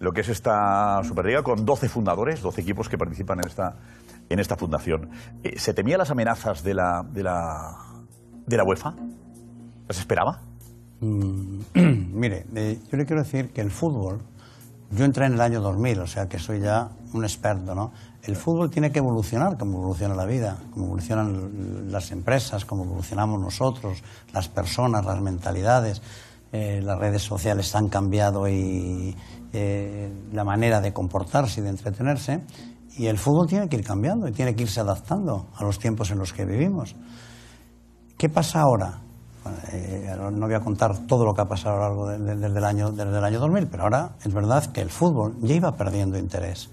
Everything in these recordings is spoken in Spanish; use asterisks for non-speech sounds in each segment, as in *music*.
lo que es esta Superliga con 12 fundadores, 12 equipos que participan en esta, en esta fundación. Eh, ¿Se temía las amenazas de la, de la, UEFA? ¿Las esperaba? Mm, *clears throat* mire, eh, yo le quiero decir que el fútbol, yo entré en el año 2000, o sea que soy ya un experto, ¿no? El fútbol tiene que evolucionar como evoluciona la vida, como evolucionan las empresas, como evolucionamos nosotros, las personas, las mentalidades. Eh, las redes sociales han cambiado y eh, la manera de comportarse y de entretenerse. Y el fútbol tiene que ir cambiando y tiene que irse adaptando a los tiempos en los que vivimos. ¿Qué pasa ahora? Eh, no voy a contar todo lo que ha pasado a lo largo desde, el año, desde el año 2000, pero ahora es verdad que el fútbol ya iba perdiendo interés.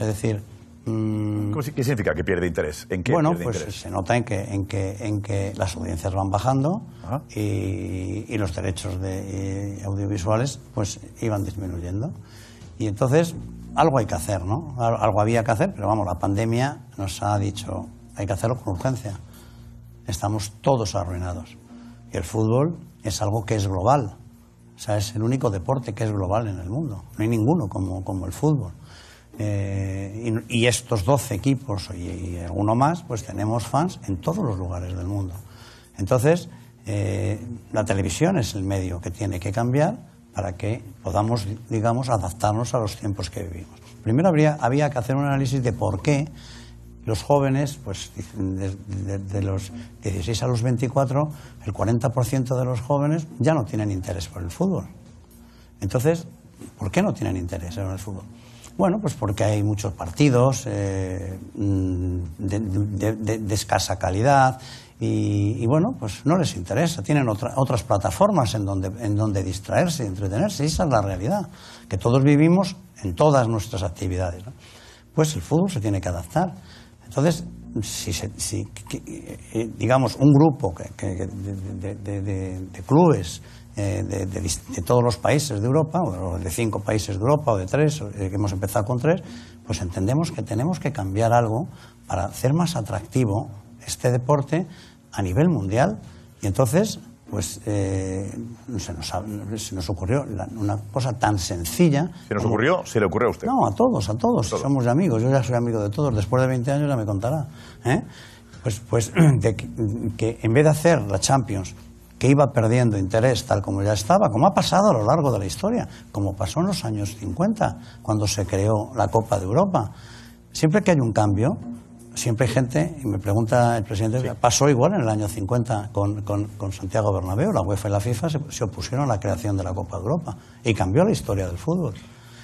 Es decir, Mm. ¿Qué significa que pierde interés? bueno, pues se nota en que, en, en que las audiencias van bajando ah. y, los derechos de, eh, audiovisuales pues iban disminuyendo. Y entonces algo hay que hacer, ¿no? Algo había que hacer, pero vamos, la pandemia nos ha dicho hay que hacerlo con urgencia. Estamos todos arruinados. Y el fútbol es algo que es global. O sea, es el único deporte que es global en el mundo. No hay ninguno como, como el fútbol. Eh, y, estos 12 equipos y, uno alguno más, pues tenemos fans en todos los lugares del mundo. Entonces, eh, la televisión es el medio que tiene que cambiar para que podamos, digamos, adaptarnos a los tiempos que vivimos. Primero había que hacer un análisis de por qué los jóvenes, pues de, de, los 16 a los 24, el 40% de los jóvenes ya no tienen interés por el fútbol. Entonces, ¿por qué no tienen interés en el fútbol? Bueno, pues porque hay muchos partidos eh, mm, de, escasa calidad y, bueno, pues no les interesa. Tienen otras plataformas en donde, en donde distraerse y entretenerse. esa es la realidad que todos vivimos en todas nuestras actividades. Pues el fútbol se tiene que adaptar. Entonces, si, eh, digamos, un grupo de, clubes eh, de, todos los países de Europa, o de cinco países de Europa, o de tres, eh, que hemos empezado con tres, pues entendemos que tenemos que cambiar algo para hacer más atractivo este deporte a nivel mundial. Y entonces, pues eh, se, nos, ocurrió una cosa tan sencilla. ¿Se nos ocurrió? ¿Se le ocurrió a usted? No, a todos, a todos. Somos amigos. Yo ya soy amigo de todos. Después de 20 años ya me contará. Pues, pues *clears throat* que en vez de hacer la Champions que iba perdiendo interés tal como ya estaba, como ha pasado a lo largo de la historia, como pasó en los años 50, cuando se creó la Copa de Europa. Siempre que hay un cambio, siempre hay gente, y me pregunta el presidente, pasó igual en el año 50 con, Santiago Bernabéu, la UEFA y la FIFA se, opusieron a la creación de la Copa de Europa y cambió la historia del fútbol.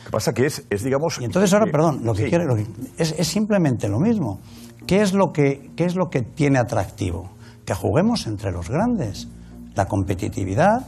¿Qué pasa que es, digamos... Y entonces ahora, eh, perdón, lo que quiere, es, simplemente lo mismo. ¿Qué es lo, que, ¿Qué es lo que tiene atractivo? Que juguemos entre los grandes la competitividad,